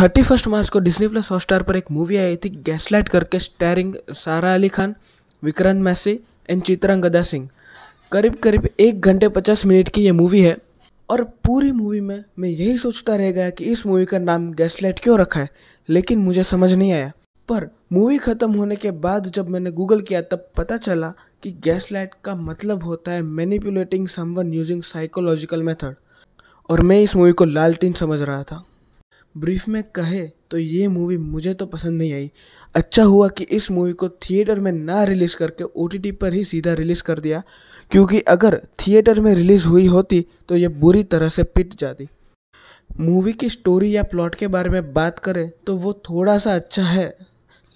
thirty first March को Disney plus Hotstar पर एक मूवी आई थी गैसलाइट करके स्टारिंग सारा अली खान विक्रांत मैसी एंड चित्रंगदा सिंह करीब करीब एक घंटे पचास मिनट की ये मूवी है और पूरी मूवी में मैं यही सोचता रह गया कि इस मूवी का नाम गैसलाइट क्यों रखा है लेकिन मुझे समझ नहीं आया पर मूवी ख़त्म होने के बाद जब मैंने गूगल किया तब पता चला कि गैसलाइट का मतलब होता है manipulating someone using psychological method और मैं इस मूवी को लालटीन समझ रहा था ब्रीफ में कहे तो ये मूवी मुझे तो पसंद नहीं आई अच्छा हुआ कि इस मूवी को थिएटर में ना रिलीज़ करके ओ पर ही सीधा रिलीज़ कर दिया क्योंकि अगर थिएटर में रिलीज़ हुई होती तो ये बुरी तरह से पिट जाती मूवी की स्टोरी या प्लॉट के बारे में बात करें तो वो थोड़ा सा अच्छा है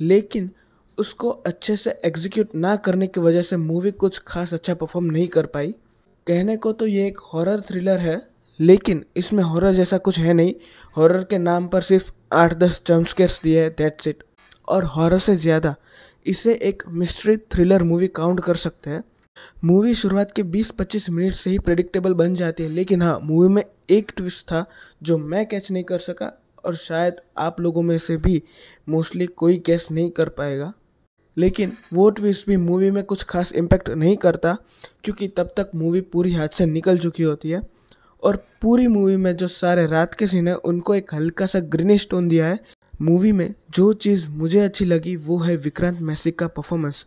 लेकिन उसको अच्छे से एग्जीक्यूट ना करने की वजह से मूवी कुछ खास अच्छा परफॉर्म नहीं कर पाई कहने को तो ये एक हॉरर थ्रिलर है लेकिन इसमें हॉरर जैसा कुछ है नहीं हॉरर के नाम पर सिर्फ आठ दस जम्पस्केयर्स दिए हैं दैट्स इट और हॉरर से ज़्यादा इसे एक मिस्ट्री थ्रिलर मूवी काउंट कर सकते हैं मूवी शुरुआत के 20-25 मिनट से ही प्रेडिक्टेबल बन जाती है लेकिन हाँ मूवी में एक ट्विस्ट था जो मैं कैच नहीं कर सका और शायद आप लोगों में से भी मोस्टली कोई कैच नहीं कर पाएगा लेकिन वो ट्विस्ट भी मूवी में कुछ खास इम्पैक्ट नहीं करता क्योंकि तब तक मूवी पूरी हाथ से निकल चुकी होती है और पूरी मूवी में जो सारे रात के सीन है उनको एक हल्का सा ग्रीनिश टोन दिया है मूवी में जो चीज़ मुझे अच्छी लगी वो है विक्रांत मैसिक का परफॉर्मेंस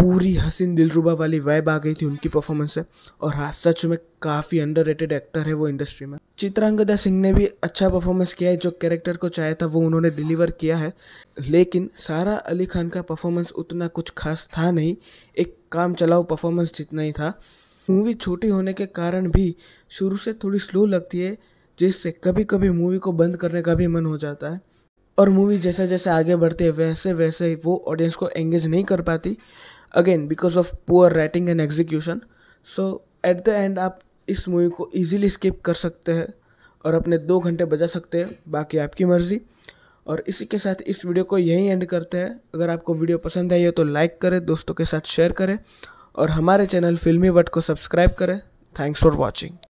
पूरी हसीन दिलरुबा वाली वाइब आ गई थी उनकी परफॉर्मेंस से और हाँ सच में काफ़ी अंडर एक्टर है वो इंडस्ट्री में चित्रांगदा सिंह ने भी अच्छा परफॉर्मेंस किया है जो कैरेक्टर को चाहे था वो उन्होंने डिलीवर किया है लेकिन सारा अली खान का परफॉर्मेंस उतना कुछ खास था नहीं एक काम चलाओ परफॉर्मेंस जितना ही था मूवी छोटी होने के कारण भी शुरू से थोड़ी स्लो लगती है जिससे कभी कभी मूवी को बंद करने का भी मन हो जाता है और मूवी जैसे जैसे आगे बढ़ती है वैसे वैसे वो ऑडियंस को एंगेज नहीं कर पाती again because of poor writing and execution so at the end आप इस मूवी को ईज़िली स्किप कर सकते हैं और अपने दो घंटे बजा सकते हैं बाकी आपकी मर्ज़ी और इसी के साथ इस वीडियो को यहीं एंड करते हैं अगर आपको वीडियो पसंद आई है तो लाइक करें दोस्तों के साथ शेयर करें और हमारे चैनल फिल्मी वट को सब्सक्राइब करें थैंक्स फॉर वॉचिंग